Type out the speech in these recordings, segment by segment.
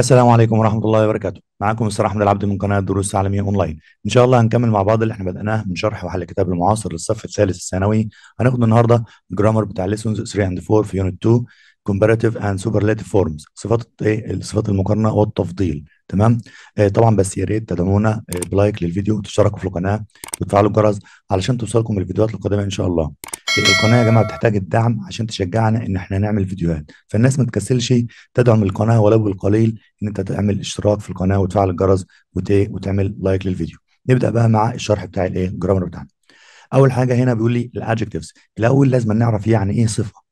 السلام عليكم ورحمه الله وبركاته معاكم استاذ احمد العبد من قناه دروس تعليميه اونلاين ان شاء الله هنكمل مع بعض اللي احنا بدأناه من شرح وحل الكتاب المعاصر للصف الثالث الثانوي هناخد النهارده الجرامر بتاع ليسونز 3 اند 4 في يونت 2 comparative and superlative forms صفات ايه صفات المقارنه والتفضيل تمام آه طبعا بس يا ريت تدعمونا آه، بلايك للفيديو وتشتركوا في القناه وتفعلوا الجرس علشان توصلكم الفيديوهات القادمه ان شاء الله القناه يا جماعه بتحتاج الدعم عشان تشجعنا ان احنا نعمل فيديوهات فالناس ما تكسلش تدعم القناه ولو بالقليل ان انت تعمل اشتراك في القناه وتفعل الجرس إيه؟ وتعمل لايك للفيديو نبدا بقى مع الشرح بتاع الايه الجرامر بتاعنا اول حاجه هنا بيقول لي الادجكتيفز الاول لازم نعرف يعني ايه صفه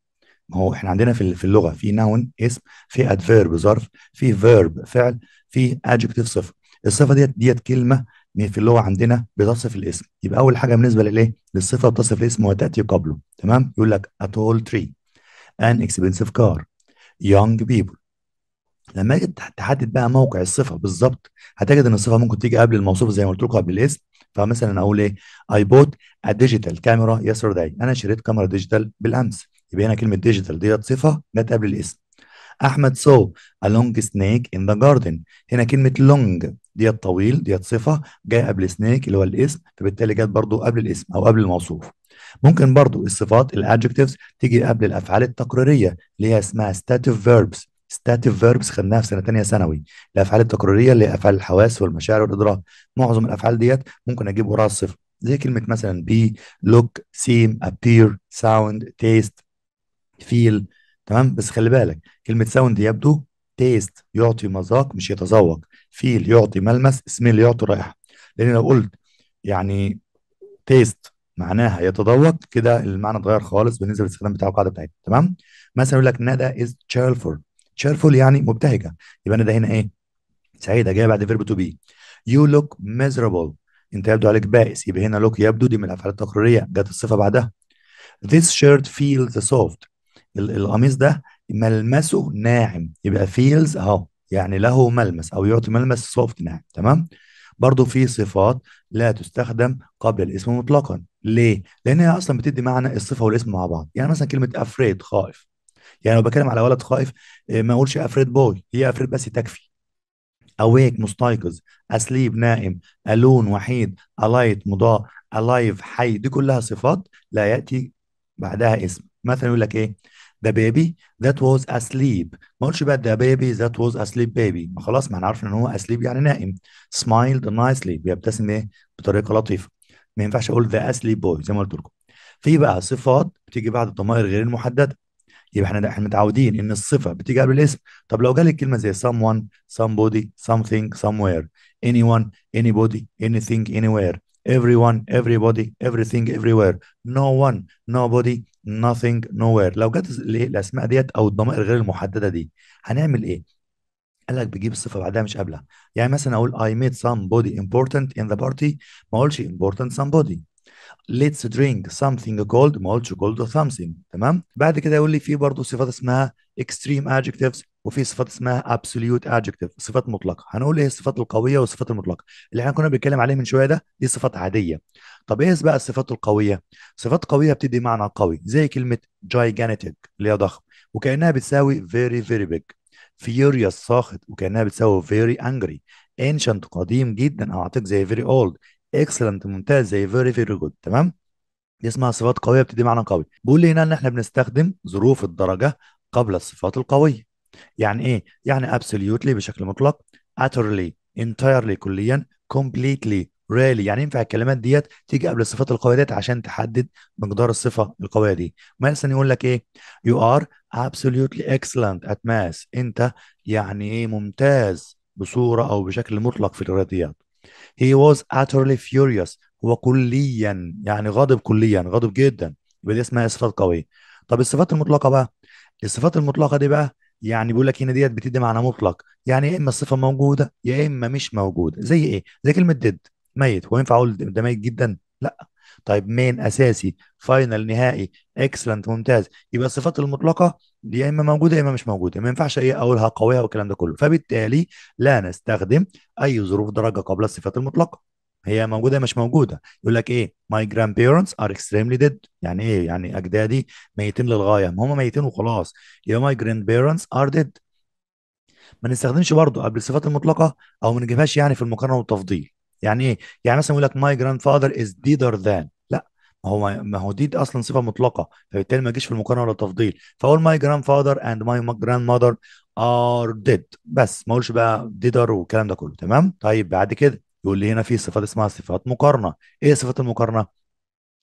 ما هو احنا عندنا في في اللغه في نون اسم في ادفيرب ظرف في فيرب فعل في ادجكتيف صفه الصفه ديت ديت كلمه في اللغه عندنا بتصف الاسم يبقى اول حاجه بالنسبه للايه للصفه بتصف الاسم وتاتي قبله تمام يقول لك a tall tree an expensive car young people لما تحدد بقى موقع الصفه بالظبط هتجد ان الصفه ممكن تيجي قبل الموصوف زي ما قلت لكم قبل الاسم فمثلا اقول ايه I bought a digital camera yesterday انا شريت كاميرا ديجيتال بالامس يبقى هنا كلمه ديجيتال ديت صفه جت قبل الاسم احمد سو ا لونج سنيك ان ذا جاردن هنا كلمه لونج ديت طويل ديت صفه جايه قبل سنيك اللي هو الاسم فبالتالي جت برضو قبل الاسم او قبل الموصوف ممكن برضو الصفات الادجكتيفز تيجي قبل الافعال التقريريه اللي هي اسمها ستاتيف verbs ستاتيف verbs خدناها في سنه ثانيه ثانوي الافعال التقريريه اللي هي افعال الحواس والمشاعر والادراك معظم الافعال ديت ممكن اجيب وراها الصفه زي كلمه مثلا بي لوك سيم ابير ساوند تيست فيل تمام بس خلي بالك كلمه ساوند يبدو تيست يعطي مذاق مش يتذوق فيل يعطي ملمس سميل يعطي رائحه لان لو قلت يعني تيست معناها يتذوق كده المعنى اتغير خالص بالنسبه للاستخدام بتاع القاعده بتاعتنا تمام مثلا يقول لك ندى از تشيرفول تشيرفول يعني مبتهجه يبقى ندى هنا ايه سعيده جايه بعد فيرب تو بي يو لوك miserable انت يبدو عليك بائس يبقى هنا لوك يبدو دي من الافعال التقريريه جت الصفه بعدها this shirt feels soft القميص ده ملمسه ناعم يبقى فيلز اهو يعني له ملمس او يعطي ملمس سوفت ناعم تمام برضو في صفات لا تستخدم قبل الاسم مطلقا ليه لان هي اصلا بتدي معنى الصفه والاسم مع بعض يعني مثلا كلمه افريد خائف يعني لو بتكلم على ولد خائف آه، ما اقولش افريد بوي هي افريد بس تكفي اويك مستيقظ اسليب نائم الون وحيد الايت مضاء الايف حي دي كلها صفات لا ياتي بعدها اسم مثلا يقول لك ايه ذا بيبي ذات واز asleep ما قلتش بقى ذا بيبي ذات واز asleep baby ما خلاص ما احنا ان هو asleep يعني نائم smiled nicely بيبتسم ايه بطريقه لطيفه ما ينفعش اقول ذا asleep boy زي ما قلت لكم في بقى صفات بتيجي بعد الضمائر غير المحدده يبقى احنا احنا متعودين ان الصفه بتيجي قبل الاسم طب لو جالك كلمه زي someone somebody something somewhere anyone anybody anything anywhere everyone everybody everything everywhere no one nobody nothing nowhere لو جت الايه الاسماء ديت او الضمائر غير المحدده دي هنعمل ايه؟ قال لك بجيب الصفه بعدها مش قبلها يعني مثلا اقول I made somebody important in the party ما اقولش important somebody let's drink something cold ما اقولش cold something تمام بعد كده يقول لي في برضه صفات اسمها extreme adjectives وفي صفات اسمها ابسوليوت ادجكتيف صفات مطلقه هنقول ايه الصفات القويه والصفات المطلقه اللي احنا كنا بنتكلم عليه من شويه ده دي صفات عاديه طب ايه بقى الصفات القويه صفات قويه بتدي معنى قوي زي كلمه جايجانتيك اللي هي ضخم وكانها بتساوي فيري فيري بيج فيوريوس ساخط وكانها بتساوي فيري انجري انشنت قديم جدا او اعتقد زي فيري اولد اكسلنت ممتاز زي فيري فيري جود تمام دي اسمها صفات قويه بتدي معنى قوي بيقول لي هنا ان احنا بنستخدم ظروف الدرجه قبل الصفات القويه يعني ايه؟ يعني absolutely بشكل مطلق utterly entirely كليا completely really يعني ينفع الكلمات ديت تيجي قبل الصفات القوية ديت عشان تحدد مقدار الصفة القوية دي مثلا يقول لك ايه you are absolutely excellent at math انت يعني ايه ممتاز بصورة او بشكل مطلق في الرياضيات he was utterly furious هو كليا يعني غاضب كليا غاضب جدا يبقى دي اسمها صفات قوية طب الصفات المطلقة بقى الصفات المطلقة دي بقى يعني بيقول لك هنا ديت بتدي معنى مطلق يعني يا اما الصفه موجوده يا اما مش موجوده زي ايه زي كلمه ديد ميت هو ينفع اقول ده ميت جدا لا طيب مين اساسي فاينل نهائي اكسلنت ممتاز يبقى الصفات المطلقه يا اما موجوده يا اما مش موجوده ما ينفعش ايه اقولها قويه والكلام ده كله فبالتالي لا نستخدم اي ظروف درجه قبل الصفات المطلقه هي موجوده مش موجوده يقول لك ايه ماي جراند بيرنتس ار اكستريملي ديد يعني ايه يعني اجدادي ميتين للغايه ما هم ميتين وخلاص يا ماي جراند بيرنتس ار ديد ما نستخدمش برضه قبل الصفات المطلقه او ما نجيبهاش يعني في المقارنه والتفضيل يعني ايه يعني مثلا يقول لك ماي جراند فاذر از ديدر ذان لا ما هو ما هو ديد اصلا صفه مطلقه فبالتالي ما يجيش في المقارنه ولا التفضيل فاقول ماي جراند فاذر اند ماي جراند ماذر ار ديد بس ما اقولش بقى ديدر والكلام ده كله تمام طيب بعد كده يقول لي هنا في صفات اسمها صفات مقارنه ايه صفات المقارنه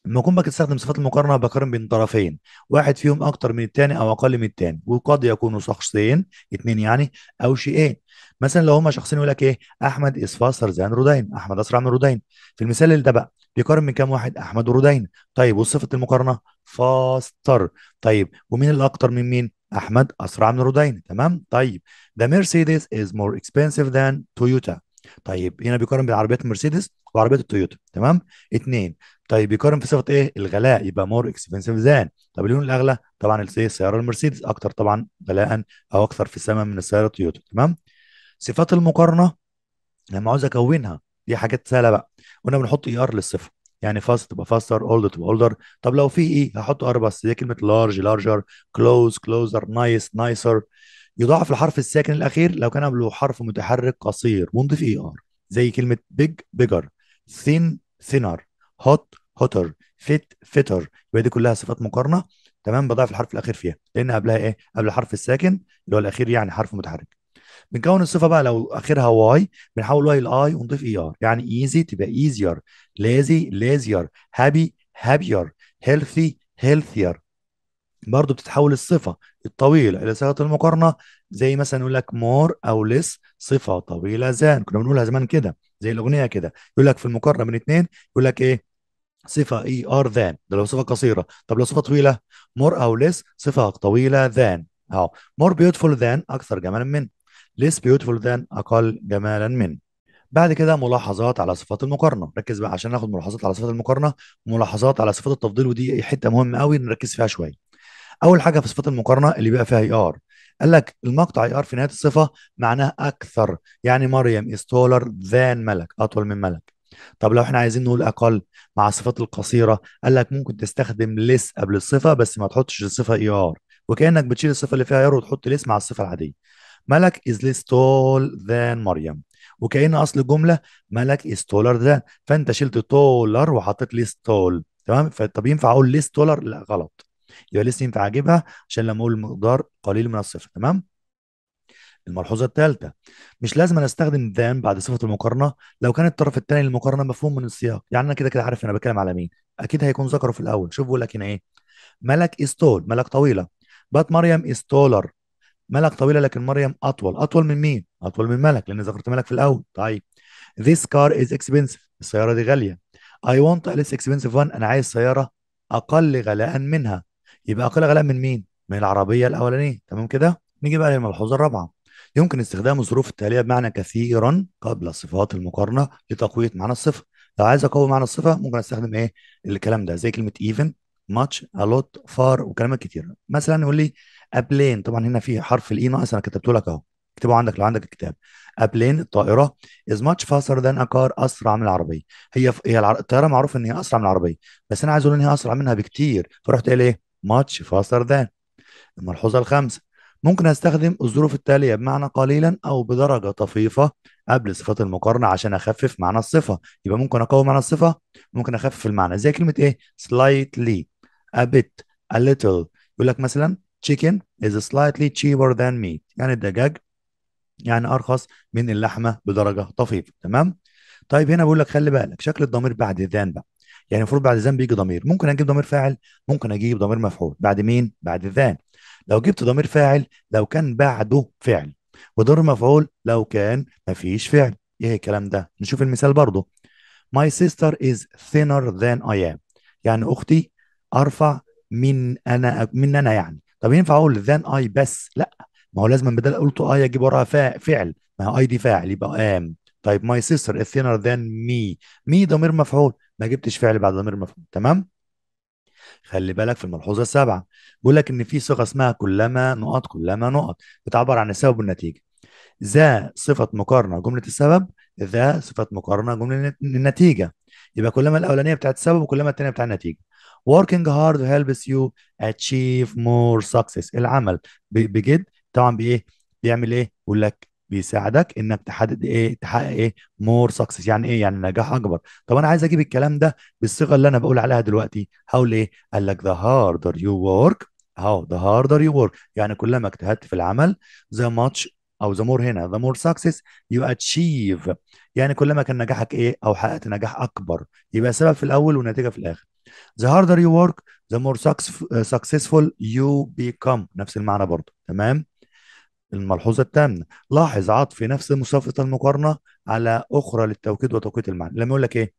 لما اكون بستخدم صفات المقارنه بقارن بين طرفين واحد فيهم اكتر من الثاني او اقل من الثاني وقد يكونوا شخصين اثنين يعني او شيئين مثلا لو هما شخصين يقول لك ايه احمد از فاستر ذان رودين احمد اسرع من رودين في المثال اللي ده بقى بيقارن من كام واحد احمد ورودين طيب وصفه المقارنه فاستر طيب ومين الاكتر من مين احمد اسرع من رودين تمام طيب ذا مرسيدس از مور اكسبنسيف ذان تويوتا طيب هنا بيقارن بالعربيات المرسيدس وعربيات التويوتا تمام اثنين طيب بيقارن في صفه ايه الغلاء يبقى مور اكسبنسيف زان طب اللون الاغلى طبعا السياره المرسيدس اكتر طبعا غلاء او اكثر في الثمن من السياره التويوتا تمام صفات المقارنه لما عاوز اكونها دي حاجات سهله بقى قلنا بنحط اي e ار للصفه يعني فاست تبقى فاستر اولد تبقى اولدر طب لو في ايه هحط ار بس كلمه لارج لارجر كلوز كلوزر نايس نايسر يضاعف الحرف الساكن الأخير لو كان قبله حرف متحرك قصير ونضيف اي ار زي كلمة big bigger thin thinner hot hotter fit fitter يبقى دي كلها صفات مقارنة تمام بضاعف الحرف الأخير فيها لأن قبلها ايه؟ قبل الحرف الساكن اللي هو الأخير يعني حرف متحرك بنكون الصفة بقى لو آخرها واي بنحول واي لآي ونضيف اي ار يعني ايزي تبقى ايزير لازي لازير هابي هابير هيلثي هيلثير برضه بتتحول الصفه الطويله الى صيغه المقارنه زي مثلا يقول لك مور او ليس صفه طويله ذان كنا بنقولها زمان كده زي الاغنيه كده يقول لك في المقارنه بين اثنين يقول لك ايه صفه اي ار ذان ده لو صفه قصيره طب لو صفه طويله مور او ليس صفه طويله ذان اهو مور بيوتفول ذان اكثر جمالا من ليس بيوتفول ذان اقل جمالا من بعد كده ملاحظات على صفات المقارنه ركز بقى عشان ناخد ملاحظات على صفات المقارنه ملاحظات على صفات التفضيل ودي حته مهمه قوي نركز فيها شويه اول حاجه في صفات المقارنه اللي بيبقى فيها اي ار قال لك المقطع اي ار في نهايه الصفه معناه اكثر يعني مريم از تولر ذان ملك اطول من ملك طب لو احنا عايزين نقول اقل مع الصفات القصيره قال لك ممكن تستخدم ليس قبل الصفه بس ما تحطش الصفه اي ار وكانك بتشيل الصفه اللي فيها اي ار وتحط ليس مع الصفه العاديه ملك از ليس تول ذان مريم وكأن أصل الجملة ملك از تولر ذان فأنت شلت تولر وحطيت ليس تول تمام طب ينفع أقول ليس تولر لا غلط يبقى لسه ينفع اجيبها عشان لما اقول المقدار قليل من الصفر تمام الملحوظة الثالثة مش لازم أنا أستخدم ذان بعد صفة المقارنة لو كان الطرف الثاني للمقارنة مفهوم من السياق يعني أنا كده كده عارف أنا بتكلم على مين أكيد هيكون ذكره في الأول شوف بيقول لك هنا إيه ملك إستول ملك طويلة بات مريم إستولر ملك طويلة لكن مريم أطول أطول من مين؟ أطول من ملك لأن ذكرت ملك في الأول طيب This car is expensive السيارة دي غالية I want a less expensive one أنا عايز سيارة أقل غلاء منها يبقى أقل غلاء من مين؟ من العربية الأولانية تمام كده؟ نيجي بقى للملحوظة الرابعة يمكن استخدام الظروف التالية بمعنى كثيرا قبل صفات المقارنة لتقوية معنى الصفة لو عايز أقوي معنى الصفة ممكن أستخدم إيه الكلام ده زي كلمة even much a lot far وكلمات كتيرة مثلا يقول لي a plane طبعا هنا في حرف الاي ناقص أنا كتبته لك أهو اكتبه عندك لو عندك الكتاب a plane الطائرة is much faster than a car أسرع من العربية هي هي الطيارة معروف إن هي أسرع من العربية بس أنا عايز أقول إن هي أسرع منها بكتير فرحت قايل إيه ماتش فاستر ذان الملحوظة الخامسة ممكن أستخدم الظروف التالية بمعنى قليلا أو بدرجة طفيفة قبل صفات المقارنة عشان أخفف معنى الصفة يبقى ممكن أقوي معنى الصفة ممكن أخفف المعنى زي كلمة إيه slightly a bit a little يقول لك مثلا chicken is slightly cheaper than meat يعني الدجاج يعني أرخص من اللحمة بدرجة طفيفة تمام طيب هنا بقول لك خلي بالك شكل الضمير بعد ذان بقى يعني المفروض بعد ذان بيجي ضمير ممكن اجيب ضمير فاعل ممكن اجيب ضمير مفعول بعد مين بعد ذان لو جبت ضمير فاعل لو كان بعده فعل وضمير مفعول لو كان مفيش فعل ايه الكلام ده نشوف المثال برضه my sister is thinner than I am يعني اختي ارفع من انا من انا يعني طب ينفع اقول than I بس لا ما هو لازم بدل قلت اي اجيب وراها فعل ما هو اي دي فاعل يبقى ام طيب my sister is thinner than me مي ضمير مفعول ما جبتش فعل بعد ضمير مفعول تمام خلي بالك في الملحوظه السابعه بيقول لك ان في صيغه اسمها كلما نقط كلما نقط بتعبر عن السبب والنتيجه ذا صفه مقارنه جمله السبب ذا صفه مقارنه جمله النتيجه يبقى كلما الاولانيه بتاعت السبب وكلما الثانيه بتاعت النتيجه working hard helps you achieve more success العمل بجد طبعا بايه بيعمل ايه بيقول لك بيساعدك انك تحدد ايه تحقق ايه مور سكسس يعني ايه يعني نجاح اكبر طب انا عايز اجيب الكلام ده بالصيغه اللي انا بقول عليها دلوقتي هقول ايه قال لك ذا هاردر يو ورك هاو ذا هاردر يو ورك يعني كلما اجتهدت في العمل ذا ماتش او ذا مور هنا ذا مور سكسس يو اتشيف يعني كلما كان نجاحك ايه او حققت نجاح اكبر يبقى سبب في الاول ونتيجه في الاخر the harder you work the more successful you become نفس المعنى برضه تمام الملحوظة الثامنة لاحظ عطف نفس مصفة المقارنة على أخرى للتوكيد وتوقيت المعنى لما يقول لك إيه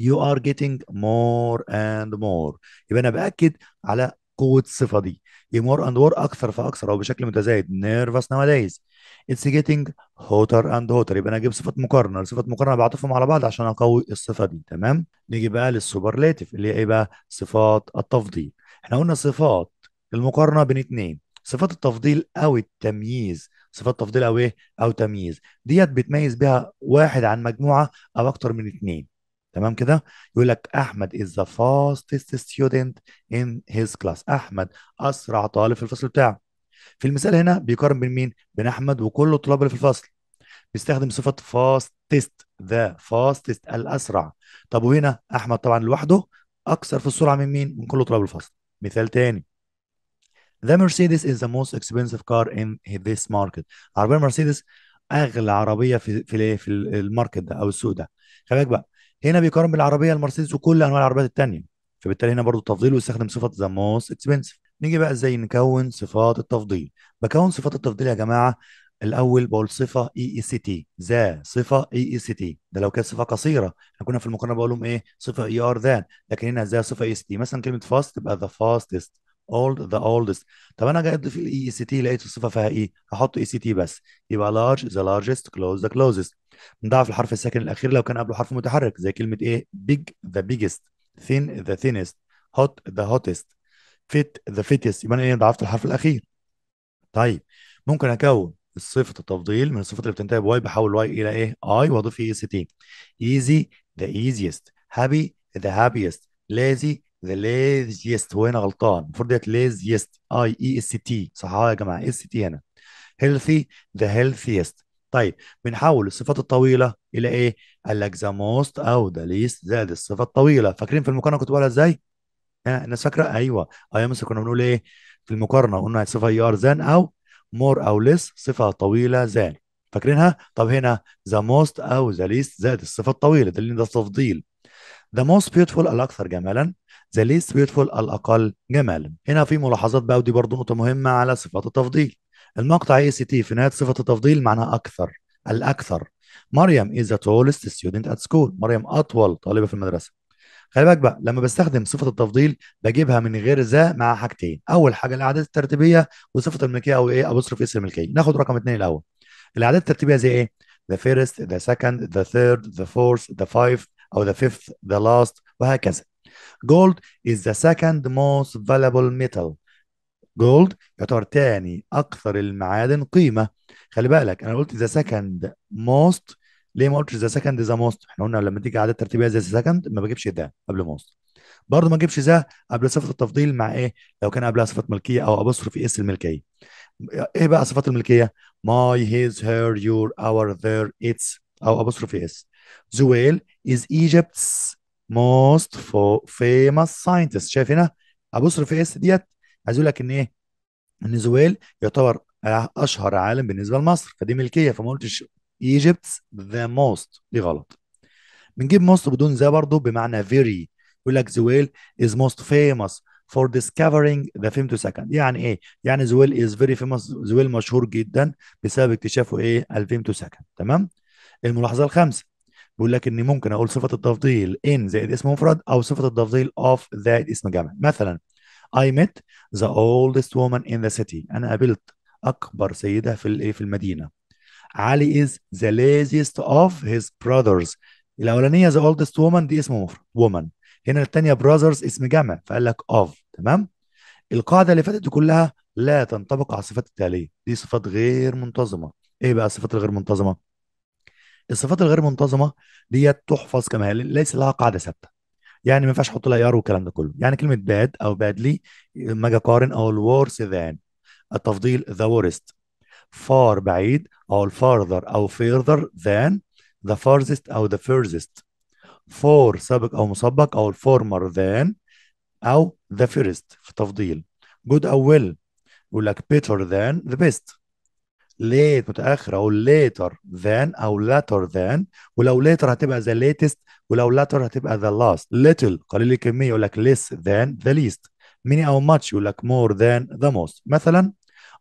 you are getting more and more يبقى أنا بأكد على قوة الصفة دي more and more أكثر فأكثر أو بشكل متزايد nervous nowadays it's getting hotter and hotter يبقى أنا أجيب صفة مقارنة صفة مقارنة بعطفهم على بعض عشان أقوي الصفة دي تمام نيجي بقى للسوبرلاتيف اللي هي إيه بقى صفات التفضيل إحنا قلنا صفات المقارنة بين اتنين صفات التفضيل او التمييز صفات تفضيل او ايه او تمييز ديت بتميز بها واحد عن مجموعه او اكتر من اثنين تمام كده يقول لك احمد is the fastest student in his class احمد اسرع طالب في الفصل بتاعه في المثال هنا بيقارن بين مين بين احمد وكل الطلاب اللي في الفصل بيستخدم صفه فاستست ذا فاستست الاسرع طب وهنا احمد طبعا لوحده اكثر في السرعه من مين من كل طلاب الفصل مثال تاني The Mercedes is the most expensive car in this market عربية مرسيدس أغلى عربية في في الايه في الماركت ده أو السوق ده خلي بالك بقى هنا بيقارن بالعربية المرسيدس وكل أنواع العربيات التانية فبالتالي هنا برضو التفضيل ويستخدم صفة the most expensive نيجي بقى ازاي نكون صفات التفضيل بكون صفات التفضيل يا جماعة الاول بقول صفه اي اي سي تي ذا صفه اي اي سي تي ده لو كانت صفه قصيره احنا كنا في المقارنه بقول لهم ايه صفه اي ار ذان لكن هنا ذا صفه اي سي تي مثلا كلمه فاست تبقى ذا فاستست اولد ذا اولدست طب انا جاي اضيف الاي اي e سي تي لقيت الصفه فيها اي e، هحط اي سي تي بس يبقى لارج ذا لارجست كلوز ذا كلوزست نضعف الحرف الساكن الاخير لو كان قبله حرف متحرك زي كلمه ايه بيج ذا بيجست ثين ذا ثينست هوت ذا هوتست فيت ذا فيتست يبقى انا ايه ضعفت الحرف الاخير طيب ممكن اكون صفه التفضيل من الصفات اللي بتنتهي بواي بحول واي الى ايه اي واضيف اي سي تي ايزي ذا ايزيست هابي ذا هابيست lazy ذا ليزيست هو هنا غلطان المفروض ديت ليزيست اي اي اس تي صح آه يا جماعه اس تي هنا هيلثي ذا هيلثيست طيب بنحول الصفات الطويله الى ايه؟ قال لك ذا موست او ذا ليست زائد الصفه الطويله فاكرين في المقارنه كنت بقولها ازاي؟ ها آه، الناس فاكره؟ ايوه ايام آه، كنا بنقول ايه؟ في المقارنه قلنا صفه ار e زان او مور او ليس صفه طويله زان فاكرينها؟ طب هنا ذا موست او ذا ليست زائد الصفه الطويله ده ده تفضيل ذا موست بيوتفول الاكثر جمالا ذا ليست بيوتفول الاقل جمالا هنا في ملاحظات بقى ودي برضه نقطه مهمه على صفات التفضيل المقطع اي سي تي في نهايه صفه التفضيل معناها اكثر الاكثر مريم از the تولست ستودنت ات سكول مريم اطول طالبه في المدرسه خلي بالك بقى لما بستخدم صفه التفضيل بجيبها من غير ذا مع حاجتين اول حاجه الاعداد الترتيبيه وصفه الملكيه او ايه في اسم الملكيه ناخد رقم اثنين الاول الاعداد الترتيبيه زي ايه the first the second the third the fourth the fifth او the fifth the last وهكذا gold is the second most valuable metal gold يعتبر تاني اكثر المعادن قيمه خلي بالك انا قلت the second most ليه ما قلتش the second the most احنا قلنا لما تيجي عادات ترتيبيه زي the second ما بجيبش ده قبل most برضه ما اجيبش ذا قبل صفه التفضيل مع ايه لو كان قبلها صفه ملكيه او ابصر في اس الملكيه ايه بقى صفات الملكيه ماي هيز هير يور اور ذير اتس او ابصر في اس زويل از ايجيبتس most famous scientist شايف هنا ابوستروف اس إيه ديت عايز اقول لك ان ايه ان زويل يعتبر آه، اشهر عالم بالنسبه لمصر فدي ملكيه فما قلتش ايجيبتس ذا موست دي غلط بنجيب موست بدون ذا برضه بمعنى فيري يقول لك زويل از موست فيموس فور discovering ذا femtosecond يعني ايه؟ يعني زويل از فيري فيموس زويل مشهور جدا بسبب اكتشافه ايه؟ الفيمتوسكند تمام؟ الملاحظه الخامسه بيقول لك اني ممكن اقول صفه التفضيل ان زائد اسم مفرد او صفه التفضيل اوف زائد اسم جمع مثلا I met the oldest woman in the city انا قابلت اكبر سيده في الايه في المدينه علي is the laziest of his brothers الاولانيه the oldest woman دي اسم مفرد woman هنا الثانيه brothers اسم جمع فقال لك of تمام القاعده اللي فاتت كلها لا تنطبق على الصفات التاليه دي صفات غير منتظمه ايه بقى الصفات الغير منتظمه الصفات الغير منتظمه ديت تحفظ كما هي ليس لها قاعده ثابته يعني ما ينفعش احط لها ار والكلام ده كله يعني كلمه باد او بادلي لما اجي اقارن او الورس ذان التفضيل ذا ورست فار بعيد او الفارذر او فيرذر ذان ذا فارزست او ذا فيرزست فور سابق او مسبق او الفورمر ذان او ذا فيرست في تفضيل جود او ويل يقول لك better than the best ليت متاخر او later than او later than ولو later هتبقى the latest ولو later هتبقى the last little قليل الكميه يقول لك less than the least many او much يقول لك more than the most مثلا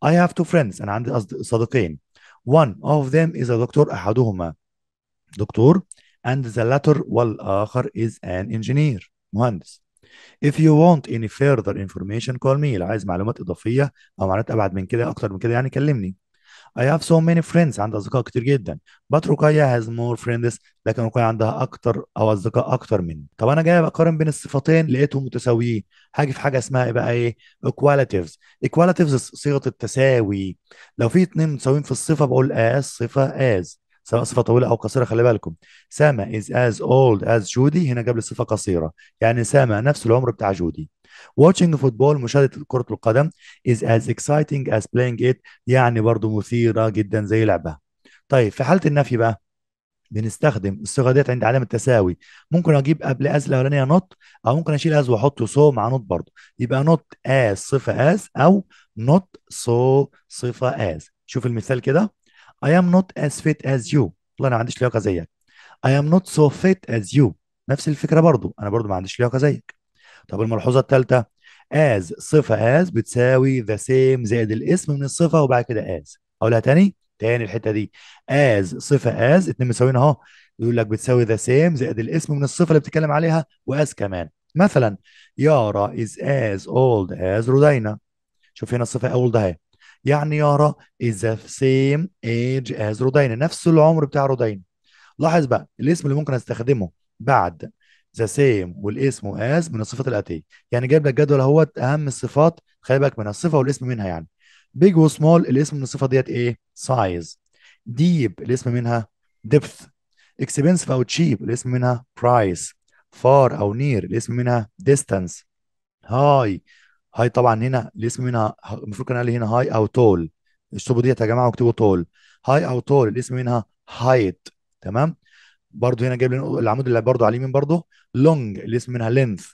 I have two friends انا عندي صديقين one of them is a دكتور احدهما دكتور and the latter والاخر is an engineer مهندس If you want any further information call me لو عايز معلومات إضافية أو معلومات أبعد من كده أكتر من كده يعني كلمني I have so many friends عندها أصدقاء كتير جدا but Rukaya has more friends لكن Rukaya عندها أكتر أو أصدقاء أكتر مني طب أنا جاي بقارن بين الصفتين لقيتهم متساويين هاجي في حاجة اسمها إيه بقى إيه equalitives equalitives صيغة التساوي لو في اتنين متساويين في الصفة بقول as صفة as سواء صفة طويلة أو قصيرة خلي بالكم ساما از از اولد از جودي هنا جاب لي صفة قصيرة يعني ساما نفس العمر بتاع جودي watching football مشاهدة كرة القدم is as exciting as playing it يعني برضو مثيرة جدا زي لعبه طيب في حالة النفي بقى بنستخدم الصيغه ديت عند علامه التساوي ممكن اجيب قبل از الاولانيه نوت او ممكن اشيل از واحط سو مع نوت برضه يبقى نوت از صفه از او نوت سو صفه از شوف المثال كده I am not as fit as you والله انا ما عنديش لياقه زيك I am not so fit as you نفس الفكره برضو انا برضو ما عنديش لياقه زيك طب الملحوظه الثالثه as صفه as بتساوي the same زائد الاسم من الصفه وبعد كده as اقولها تاني تاني الحته دي as صفه as اتنين مساويين اهو يقول لك بتساوي the same زائد الاسم من الصفه اللي بتتكلم عليها واز كمان مثلا يارا is as old as رودينا شوف هنا الصفه اولد اهي يعني يارا is the same age as رودين نفس العمر بتاع رودين لاحظ بقى الاسم اللي ممكن استخدمه بعد ذا سيم والاسم واز من الصفات الاتيه يعني جايب لك جدول اهوت اهم الصفات خلي بالك من الصفه والاسم منها يعني بيج وسمول الاسم من الصفه ديت ايه سايز ديب الاسم منها depth expensive او تشيب الاسم منها برايس فار او نير الاسم منها ديستانس هاي هاي طبعا هنا الاسم منها المفروض كان قال هنا هاي او تول اشطبوا ديت يا جماعه واكتبوا تول هاي او تول الاسم منها هايت تمام برضه هنا جايب لنا العمود اللي برضه على اليمين برضه لونج الاسم منها لينث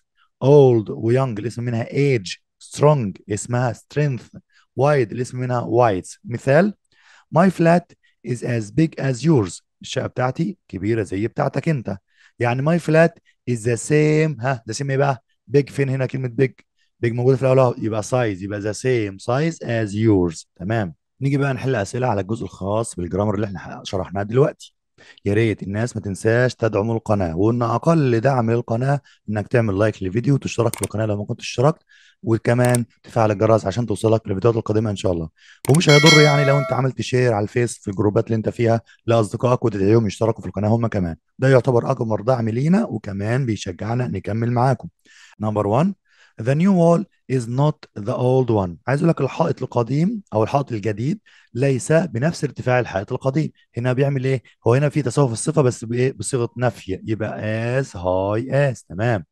اولد ويونج الاسم منها ايج سترونج اسمها سترينث وايد الاسم منها وايد مثال ماي فلات از از بيج از يورز الشقه بتاعتي كبيره زي بتاعتك انت يعني ماي فلات از ذا سيم ها ده سيم ايه بقى بيج فين هنا كلمه بيج؟ بيج موجوده في الاول يبقى سايز يبقى ذا سيم سايز از يورز تمام نيجي بقى نحل اسئله على الجزء الخاص بالجرامر اللي احنا شرحناه دلوقتي يا ريت الناس ما تنساش تدعم القناه وان اقل دعم للقناه انك تعمل لايك للفيديو وتشترك في القناه لو ما كنتش اشتركت وكمان تفعل الجرس عشان توصلك الفيديوهات القادمه ان شاء الله ومش هيضر يعني لو انت عملت شير على الفيس في الجروبات اللي انت فيها لاصدقائك وتدعيهم يشتركوا في القناه هم كمان ده يعتبر اكبر دعم لينا وكمان بيشجعنا نكمل معاكم نمبر 1 The new wall is not the old one عايز اقول لك الحائط القديم او الحائط الجديد ليس بنفس ارتفاع الحائط القديم هنا بيعمل ايه هو هنا في تساوي في الصفه بس بايه بصيغه نفي يبقى as high as تمام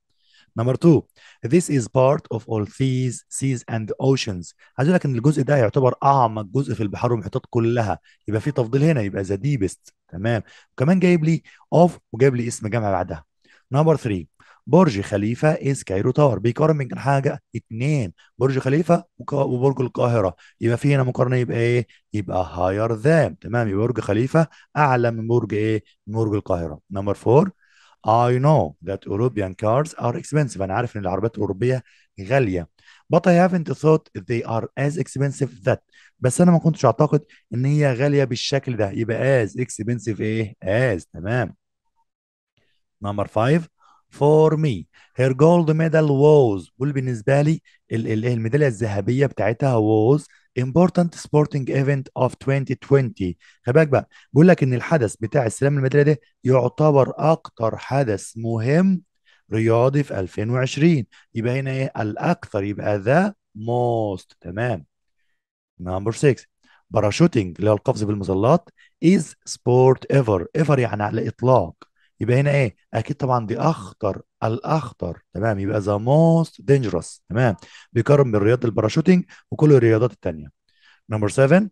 نمبر 2 this is part of all seas seas and oceans عايز اقول لك ان الجزء ده يعتبر اعمق جزء في البحار والمحيطات كلها يبقى في تفضيل هنا يبقى the deepest تمام وكمان جايب لي of وجايب لي اسم جمع بعدها نمبر 3 برج خليفه از كايرو تاور بيقارن بين حاجه اتنين برج خليفه وبرج القاهره يبقى في هنا مقارنه يبقى ايه؟ يبقى هاير ذان تمام يبقى برج خليفه اعلى من برج ايه؟ من برج القاهره نمبر فور I know that European cars are expensive أنا عارف إن العربيات الأوروبية غالية but I haven't thought they are as expensive that بس أنا ما كنتش أعتقد إن هي غالية بالشكل ده يبقى as expensive إيه as تمام نمبر 5 فور مي هير جولد ميدال ووز بالنسبه لي الميداليه الذهبيه بتاعتها ووز important sporting event of 2020 خلي بالك بقى بيقول لك ان الحدث بتاع السلام الميداليه ده يعتبر اكتر حدث مهم رياضي في 2020 يبقى هنا ايه الاكثر يبقى ذا موست تمام نمبر 6 باراشوتنج اللي هو القفز بالمظلات is sport ever ever يعني على اطلاق يبقى هنا ايه اكيد طبعا دي اخطر الاخطر تمام يبقى ذا موست دينجرس تمام بيقارن بالرياضة رياضه الباراشوتنج وكل الرياضات الثانيه نمبر 7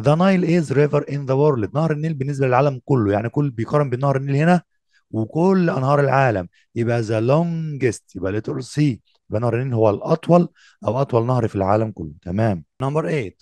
ذا نايل از ريفر ان ذا وورلد نهر النيل بالنسبه للعالم كله يعني كل بيقارن بين نهر النيل هنا وكل انهار العالم يبقى ذا لونجست يبقى ليتر سي يبقى نهر النيل هو الاطول او اطول نهر في العالم كله تمام نمبر 8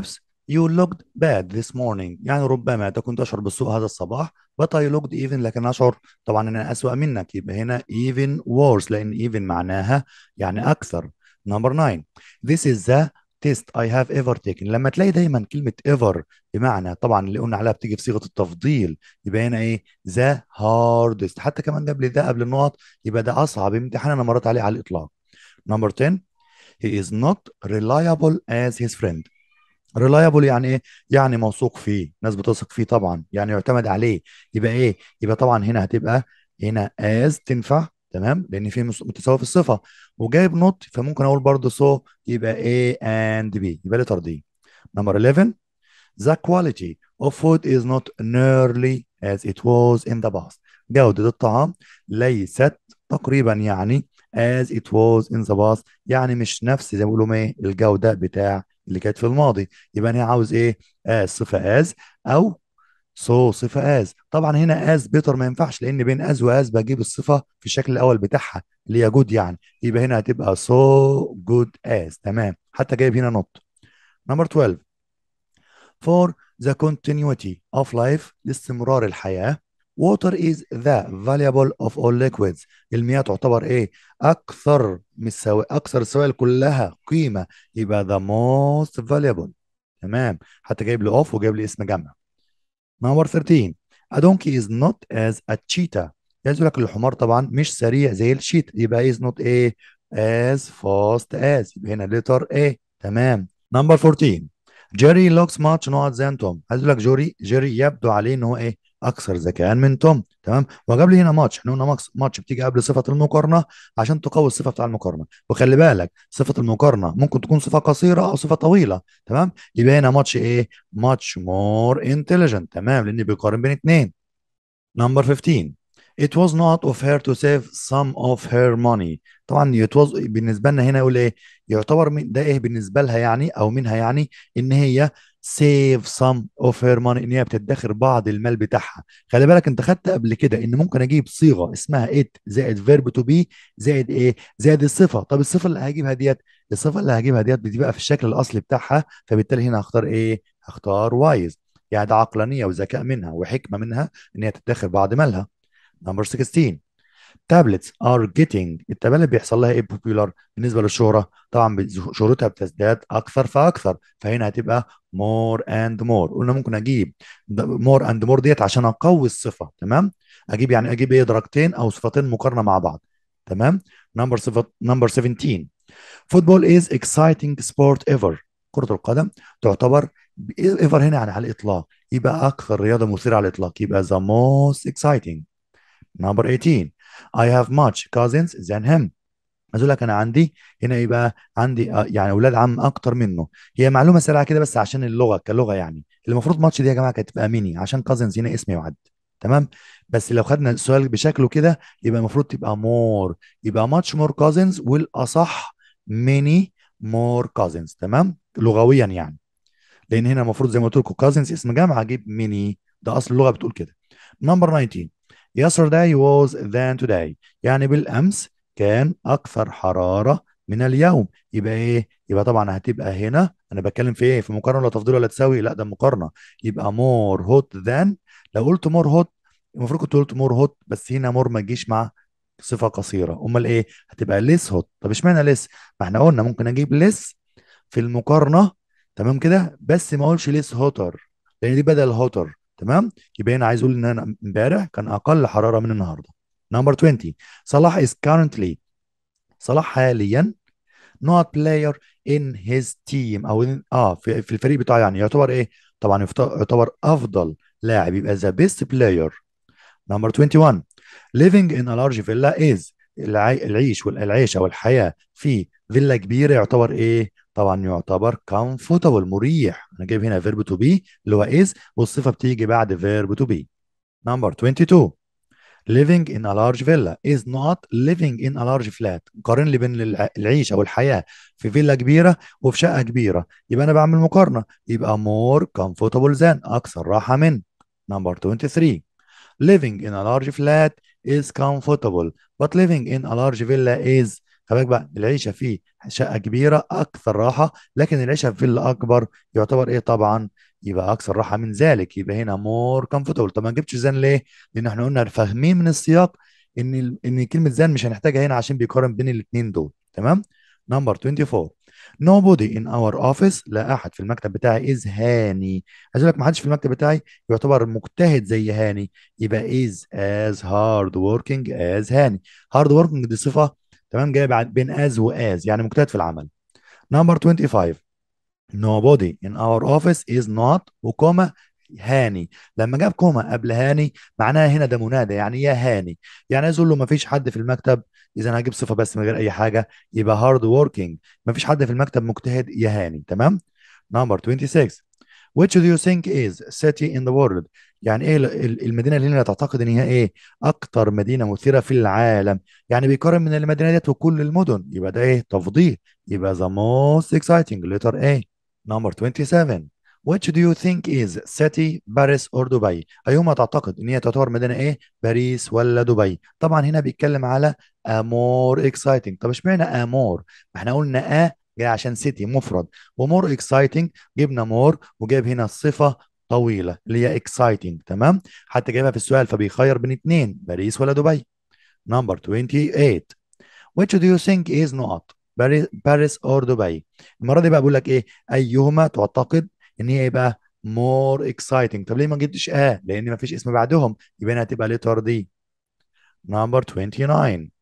perhaps You looked bad this morning يعني ربما كنت أشعر بالسوء هذا الصباح but I looked even لكن أشعر طبعا أن أنا أسوأ منك يبقى هنا even worse لأن even معناها يعني أكثر Number 9 This is the test I have ever taken لما تلاقي دايما كلمة ever بمعنى طبعا اللي قلنا عليها بتيجي في صيغة التفضيل يبقى هنا إيه the hardest حتى كمان قبل ذا ده قبل النقط يبقى ده أصعب امتحان أنا مرت عليه على الإطلاق Number 10 He is not reliable as his friend ريلايبل يعني ايه؟ يعني موثوق فيه، ناس بتثق فيه طبعا، يعني يعتمد عليه، يبقى ايه؟ يبقى طبعا هنا هتبقى هنا از تنفع تمام؟ لان في متساوي في الصفه، وجايب نوت فممكن اقول برضه سو يبقى ايه اند بي، يبقى لتر دي. نمبر 11 The quality of food is not nearly as it was in the past. جودة الطعام ليست تقريبا يعني as it was in the past يعني مش نفس زي ما بيقولوا ايه الجودة بتاع اللي كانت في الماضي يبقى انا عاوز ايه از صفه از او سو صفه از طبعا هنا از بيتر ما ينفعش لان بين از واز بجيب الصفه في الشكل الاول بتاعها اللي هي جود يعني يبقى هنا هتبقى سو جود از تمام حتى جايب هنا نوت نمبر 12 فور ذا كونتينيوتي اوف لايف لاستمرار الحياه water is the valuable of all liquids المياه تعتبر ايه اكثر من السوائل اكثر السوائل كلها قيمه يبقى the most valuable تمام حتى جايب لي اوف وجايب لي اسم جمع نمبر 13 a donkey is not as a cheetah يعني يقول لك الحمار طبعا مش سريع زي الشيت يبقى is not ايه as fast as يبقى هنا letter A تمام نمبر 14 جيري looks much not than توم عايز اقول لك جوري جيري يبدو عليه ان هو ايه اكثر ذكاء من توم تمام وجاب لي هنا ماتش احنا قلنا ماتش بتيجي قبل صفه المقارنه عشان تقوي الصفه بتاع المقارنه وخلي بالك صفه المقارنه ممكن تكون صفه قصيره او صفه طويله تمام يبقى هنا ماتش ايه ماتش مور انتليجنت تمام لان بيقارن بين اثنين نمبر 15 It was not of her to save some of her money. طبعا it was بالنسبه لنا هنا يقول ايه؟ يعتبر ده ايه بالنسبه لها يعني او منها يعني ان هي سيف سم اوف هير ماني ان هي بتدخر بعض المال بتاعها خلي بالك انت خدت قبل كده ان ممكن اجيب صيغه اسمها ات زائد فيرب تو بي زائد ايه زائد الصفه طب الصفه اللي هجيبها ديت الصفه اللي هجيبها ديت بتبقى في الشكل الاصلي بتاعها فبالتالي هنا هختار ايه هختار وايز يعني ده عقلانيه وذكاء منها وحكمه منها ان هي تدخر بعض مالها نمبر 16 tablets are getting التبالة بيحصل لها ايه popular بالنسبة للشهرة طبعا شهرتها بتزداد أكثر فأكثر فهنا هتبقى more and more قلنا ممكن أجيب more and more ديت عشان أقوي الصفة تمام أجيب يعني أجيب ايه درجتين أو صفتين مقارنة مع بعض تمام number صفة نمبر 17 football is exciting sport ever كرة القدم تعتبر ايفر هنا يعني على الإطلاق يبقى أكثر رياضة مثيرة على الإطلاق يبقى the most exciting number 18 I have much cousins than him عايز اقول لك انا عندي هنا يبقى عندي آه، يعني اولاد عم اكتر منه هي معلومه سريعه كده بس عشان اللغه كلغه يعني المفروض ماتش دي يا جماعه كانت تبقى ميني عشان كازنز هنا اسم يعد تمام بس لو خدنا السؤال بشكله كده يبقى المفروض تبقى مور يبقى ماتش مور كازنز والاصح ميني مور كازنز تمام لغويا يعني لان هنا المفروض زي ما قلت لكم كازنز اسم جامعه اجيب ميني ده اصل اللغه بتقول كده نمبر 19 Yesterday was than today يعني بالأمس كان أكثر حرارة من اليوم يبقى إيه؟ يبقى طبعا هتبقى هنا أنا بتكلم في إيه؟ في مقارنة ولا تفضيل ولا تساوي؟ لا ده مقارنة يبقى more hot than لو قلت more hot المفروض كنت قلت more hot بس هنا more ما تجيش مع صفة قصيرة أمال إيه؟ هتبقى less hot طب إشمعنى less؟ ما إحنا قلنا ممكن أجيب less في المقارنة تمام كده بس ما أقولش less hotter لأن دي بدل hotter تمام يبقى هنا عايز اقول ان انا امبارح كان اقل حراره من النهارده نمبر 20 صلاح is currently صلاح حاليا not player in his team او in, اه في, في الفريق بتاعه يعني يعتبر ايه طبعا يعتبر افضل لاعب يبقى ذا بيست بلاير نمبر 21 living in a large villa is العيش والعيش او الحياه في فيلا كبيره يعتبر ايه؟ طبعا يعتبر كومفورتبل مريح انا جايب هنا فيرب تو بي اللي هو از والصفه بتيجي بعد فيرب تو بي نمبر 22 living in a large villa is not living in a large flat قارن لي بين العيش او الحياه في فيلا كبيره وفي شقه كبيره يبقى انا بعمل مقارنه يبقى more comfortable than اكثر راحه من نمبر 23 living in a large flat is comfortable but living in a large villa is خلي بقى العيشه في شقه كبيره اكثر راحه لكن العيشه في فيلا اكبر يعتبر ايه طبعا يبقى اكثر راحه من ذلك يبقى هنا مور comfortable طب ما نجيبش زان ليه؟ لان احنا قلنا فاهمين من السياق ان ان كلمه زان مش هنحتاجها هنا عشان بيقارن بين الاثنين دول تمام؟ نمبر 24 nobody in our office لا احد في المكتب بتاعي is هاني عايز اقول لك ما حدش في المكتب بتاعي يعتبر مجتهد زي هاني يبقى is as hard working as هاني hard working دي صفه تمام جايه بعد بين as و as يعني مجتهد في العمل number 25 nobody in our office is not وكوما هاني لما جاب كوما قبل هاني معناها هنا ده منادى يعني يا إيه هاني يعني عايز اقول له ما فيش حد في المكتب اذا انا هجيب صفه بس من غير اي حاجه يبقى هارد وركينج مفيش حد في المكتب مجتهد يا هاني تمام نمبر 26 which do you think is city in the world يعني ايه المدينه اللي هنا تعتقد ان هي ايه اكتر مدينه مثيره في العالم يعني بيقارن من المدينه ديت وكل المدن يبقى ده ايه تفضيل يبقى the most exciting letter A number 27 which do you think is city Paris or Dubai؟ أيهما تعتقد إن هي تعتبر مدينة إيه؟ باريس ولا دبي؟ طبعا هنا بيتكلم على أمور آه، exciting طب اشمعنى أمور؟ آه، ما احنا قلنا اه جاي عشان سيتي مفرد ومور اكسايتنج جبنا مور وجاب هنا الصفه طويله اللي هي اكسايتنج تمام حتى جايبها في السؤال فبيخير بين اتنين باريس ولا دبي نمبر 28 which do you think is not باريس or دبي المره دي بقى بقول لك ايه ايهما تعتقد ان هي يبقى مور اكسايتنج طب ليه ما جبتش اه لان ما فيش اسم بعدهم يبقى انها تبقى ليتر دي نمبر 29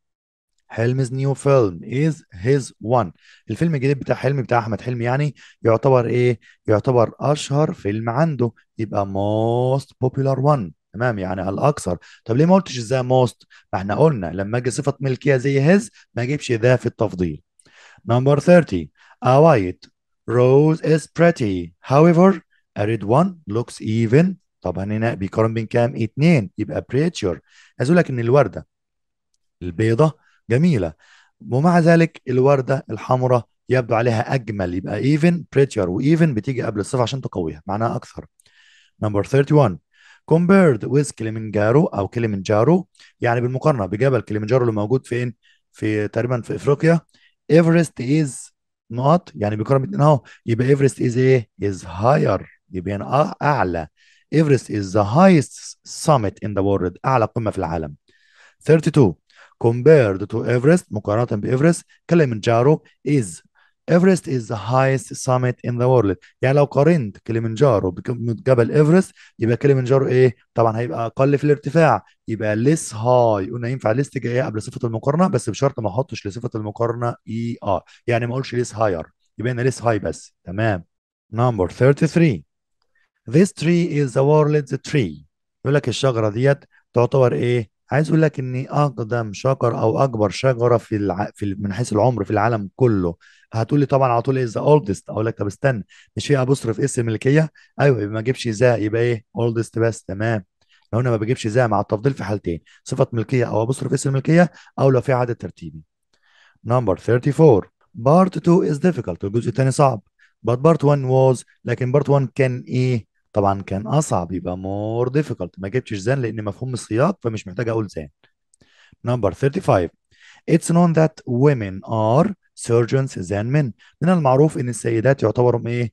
حلمز نيو فيلم از هيز وان الفيلم الجديد بتاع حلمي بتاع احمد حلمي يعني يعتبر ايه يعتبر اشهر فيلم عنده يبقى موست بوبولار وان تمام يعني الاكثر طب ليه ما قلتش ذا موست ما احنا قلنا لما اجي صفه ملكيه زي هيز ما اجيبش ذا في التفضيل نمبر 30 اوايت Rose is pretty. However, a red one looks even. طبعا هنا بيقارن بين كام؟ اثنين يبقى بريتشر. عايز اقول لك ان الورده البيضه جميله ومع ذلك الورده الحمراء يبدو عليها اجمل يبقى even بريتشر وايفن بتيجي قبل الصفه عشان تقويها معناها اكثر. نمبر 31 compared with كليمنجارو او كليمنجارو يعني بالمقارنه بجبل كليمنجارو اللي موجود فين؟ في تقريبا في افريقيا ايفرست از نقط يعني بيقارن باتنين اهو يبقى ايفرست از ايه؟ از هاير يبقى هنا يعني اعلى ايفرست از ذا هايست summit in the world اعلى قمه في العالم 32 compared to Everest مقارنة بإيفرست كلمة جارو is ايفرست از ذا هايست سامت ان ذا وورلد يعني لو قارنت كليمنجارو بجبل ايفرست يبقى كليمنجارو ايه طبعا هيبقى اقل في الارتفاع يبقى ليس هاي قلنا ينفع ليست جايه قبل صفه المقارنه بس بشرط ما احطش لصفه المقارنه اي e ار يعني ما اقولش ليس هاير يبقى انا ليس هاي بس تمام نمبر 33 This tree is the world's tree يقول لك الشجره ديت تعتبر ايه عايز اقول لك ان اقدم شجر او اكبر شجره في الع... في من حيث العمر في العالم كله هتقول لي طبعا على طول ايه ذا اولدست اقول لك طب استنى مش في ابوستروف اس الملكيه ايوه يبقى ما اجيبش ذا يبقى ايه اولدست بس تمام لو انا ما بجيبش ذا مع التفضيل في حالتين صفه ملكيه او ابوستروف اس الملكيه او لو في عدد ترتيبي نمبر 34 بارت 2 از ديفيكولت الجزء الثاني صعب but part 1 was لكن part 1 كان ايه طبعا كان اصعب يبقى مور ديفيكولت ما جبتش زان لان مفهوم السياق فمش محتاج اقول زان نمبر 35 اتس نون ذات ويمن ار سيرجنز زان من من المعروف ان السيدات يعتبروا ايه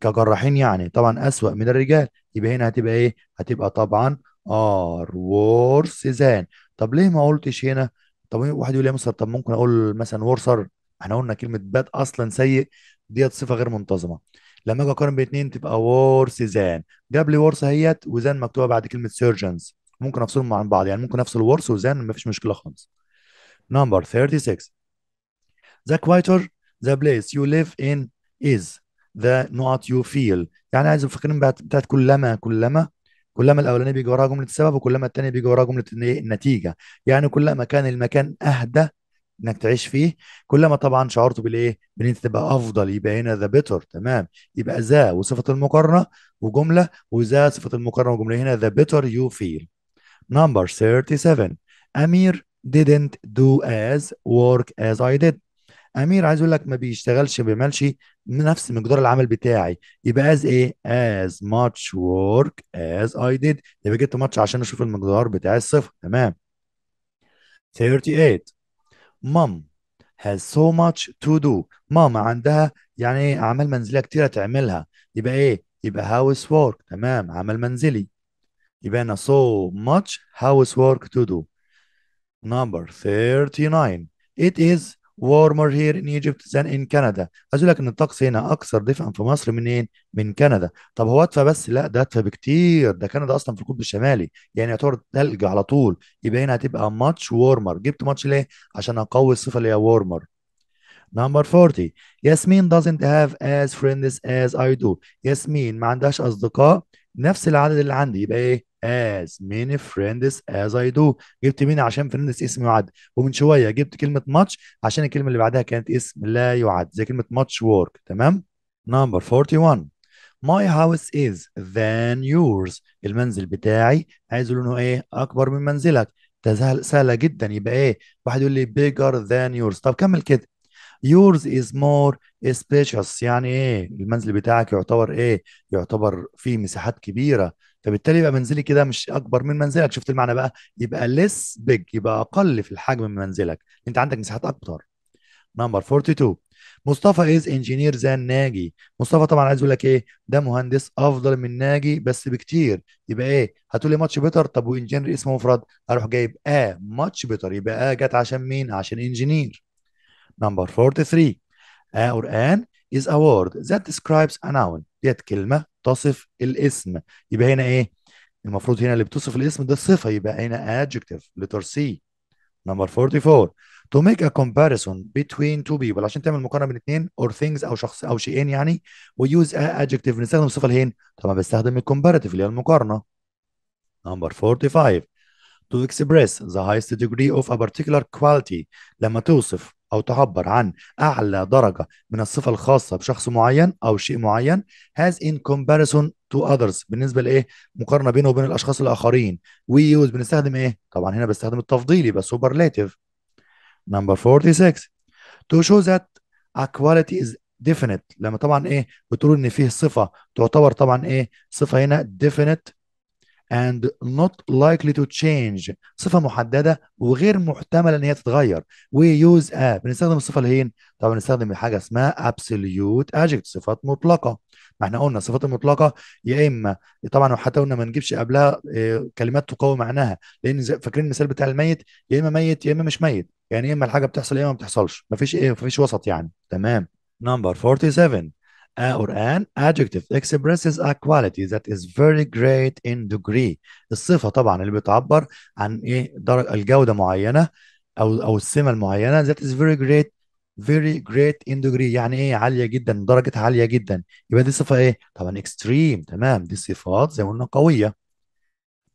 كجراحين يعني طبعا اسوأ من الرجال يبقى هنا هتبقى ايه هتبقى طبعا ار وورس زان طب ليه ما قلتش هنا طب واحد يقول يا مستر طب ممكن اقول مثلا worser احنا قلنا كلمه باد اصلا سيء ديت صفه غير منتظمه لما اجي اقارن بين اثنين تبقى ورث زان جاب لي وورث اهيت وزان مكتوبه بعد كلمه سيرجنز ممكن افصلهم عن بعض يعني ممكن افصل وزان ما مفيش مشكله خالص نمبر 36 ذا كوايتر ذا بليس يو ليف ان از ذا نوت يو فيل يعني عايز مفكرين بتاعت كلما كلما كلما الاولاني بيجي وراها جمله السبب وكلما الثاني بيجي وراها جمله النتيجه يعني كلما كان المكان اهدى انك تعيش فيه كل ما طبعا شعرت بالايه؟ بان انت تبقى افضل يبقى هنا ذا بيتر تمام يبقى ذا وصفه المقارنه وجمله وذا صفه المقارنه وجمله هنا ذا بيتر يو فيل نمبر 37 امير didn't do as work as I did امير عايز اقول لك ما بيشتغلش ما بيعملش نفس مقدار العمل بتاعي يبقى as ايه as much work as I did يبقى جبت ماتش عشان اشوف المقدار بتاع الصفر تمام 38 مام has so much to do ماما عندها يعني ايه اعمال منزليه كتيره تعملها يبقى ايه يبقى housework تمام عمل منزلي يبقى انا so much housework to do number 39 it is warmer here in Egypt than in Canada عايز اقول لك ان الطقس هنا اكثر دفئا في مصر منين إيه؟ من كندا طب هو ادفى بس لا ده ادفى بكتير ده كندا اصلا في القطب الشمالي يعني يعتبر ثلج على طول يبقى هنا هتبقى ماتش وارمر جبت ماتش ليه عشان اقوي الصفه اللي هي وارمر نمبر 40 ياسمين doesn't have as friends as I do ياسمين ما عندهاش أصدقاء نفس العدد اللي عندي يبقى ايه as many friends as I do جبت مين عشان فرندس اسم يعد ومن شويه جبت كلمه ماتش عشان الكلمه اللي بعدها كانت اسم لا يعد زي كلمه ماتش وورك تمام نمبر 41 My house is than yours المنزل بتاعي عايز اقول ايه اكبر من منزلك تزهل سهله جدا يبقى ايه واحد يقول لي bigger than yours طب كمل كده yours is more إيه سبيشس يعني ايه المنزل بتاعك يعتبر ايه يعتبر فيه مساحات كبيره فبالتالي يبقى منزلي كده مش اكبر من منزلك شفت المعنى بقى يبقى ليس بيج يبقى اقل في الحجم من منزلك انت عندك مساحات اكتر نمبر 42 مصطفى از انجينير زي ناجي مصطفى طبعا عايز اقول لك ايه ده مهندس افضل من ناجي بس بكتير يبقى ايه هتقول لي ماتش بيتر طب وانجينير اسمه مفرد اروح جايب اه ماتش بيتر يبقى اه جت عشان مين عشان انجينير نمبر 43 A or an is a word that describes a noun ديت كلمة تصف الاسم يبقى هنا ايه المفروض هنا اللي بتصف الاسم ده صفة يبقى هنا adjective letter C number 44 to make a comparison between two people عشان تعمل مقارنة بين اثنين or things او شخص او شيئين يعني we use a adjective نستخدم الصفة الهين طبعا بستخدم الكومباريتيف اللي هي المقارنة number 45 to express the highest degree of a particular quality لما توصف أو تعبر عن أعلى درجة من الصفة الخاصة بشخص معين أو شيء معين has in comparison to others بالنسبة لإيه؟ مقارنة بينه وبين الأشخاص الآخرين we use بنستخدم إيه؟ طبعا هنا بستخدم التفضيلي بس superlative number 46 to show that a quality is definite لما طبعا إيه؟ بتقول إن فيه صفة تعتبر طبعا إيه؟ صفة هنا definite and not likely to change صفة محددة وغير محتملة إن هي تتغير we use a بنستخدم الصفة اللي هي طبعا بنستخدم حاجة اسمها absolute adjective صفات مطلقة ما احنا قلنا الصفات المطلقة يا إما طبعا وحتى قلنا ما نجيبش قبلها آه، كلمات تقوي معناها لأن فاكرين المثال بتاع الميت يا إما ميت يا إما مش ميت يعني يا إما الحاجة بتحصل يا إما ما بتحصلش ما فيش إيه ما فيش وسط يعني تمام number 47 uh, or an adjective expresses a quality that is very great in degree الصفة طبعا اللي بتعبر عن ايه درجة الجودة معينة او او السمة المعينة that is very great very great in degree يعني ايه عالية جدا درجة عالية جدا يبقى دي صفة ايه طبعا extreme تمام دي صفات زي ما قلنا قوية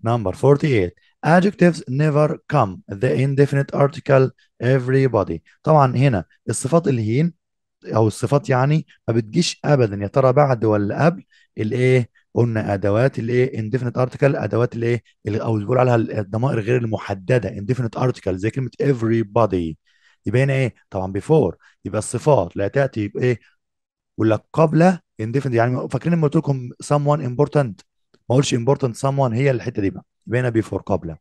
number 48 adjectives never come the indefinite article everybody طبعا هنا الصفات اللي هين او الصفات يعني ما بتجيش ابدا يا ترى بعد ولا قبل الايه قلنا ادوات الايه انديفينيت ارتكل ادوات الايه او بيقول عليها الضمائر غير المحدده انديفينيت ارتكل زي كلمه بادي يبقى هنا ايه طبعا بيفور يبقى الصفات لا تاتي ايه ولا قبل انديفينيت يعني فاكرين لما قلت لكم وان امبورتنت ما اقولش سام وان هي الحته دي بقى يبقى هنا بيفور قبل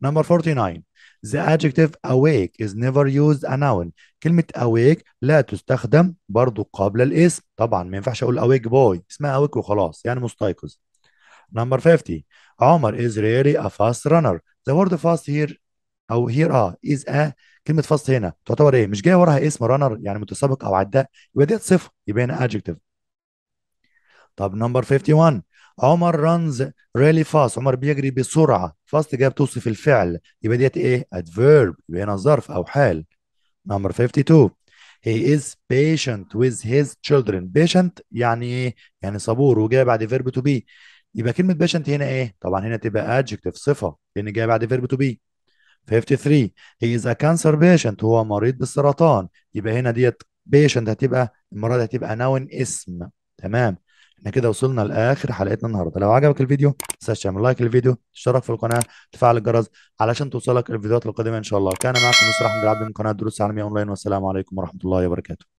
Number 49 The adjective awake is never used a noun كلمة awake لا تستخدم برضو قبل الاسم طبعا ما ينفعش أقول awake boy اسمها awake وخلاص يعني مستيقظ Number 50 عمر is really a fast runner The word fast here أو here آه is a كلمة fast هنا تعتبر إيه مش جاية وراها اسم runner يعني متسابق أو عداء يبقى ديت صفة يبقى هنا adjective طب نمبر 51 عمر رانز ريلي فاست عمر بيجري بسرعه فاست جايه بتوصف الفعل يبقى ديت ايه adverb يبقى هنا ظرف او حال نمبر 52 هي از بيشنت ويز هيز تشيلدرن بيشنت يعني ايه يعني صبور وجاي بعد فيرب تو بي يبقى كلمه بيشنت هنا ايه طبعا هنا تبقى adjective صفه لان جايه بعد فيرب تو بي 53 هي از ا كانسر بيشنت هو مريض بالسرطان يبقى هنا ديت بيشنت هتبقى المره دي هتبقى noun اسم تمام احنا كده وصلنا لاخر حلقتنا النهارده لو عجبك الفيديو تنساش تعمل لايك للفيديو تشترك في القناه تفعل الجرس علشان توصلك الفيديوهات القادمه ان شاء الله كان معكم مصطفى احمد عبد من قناه دروس عالميه اونلاين والسلام عليكم ورحمه الله وبركاته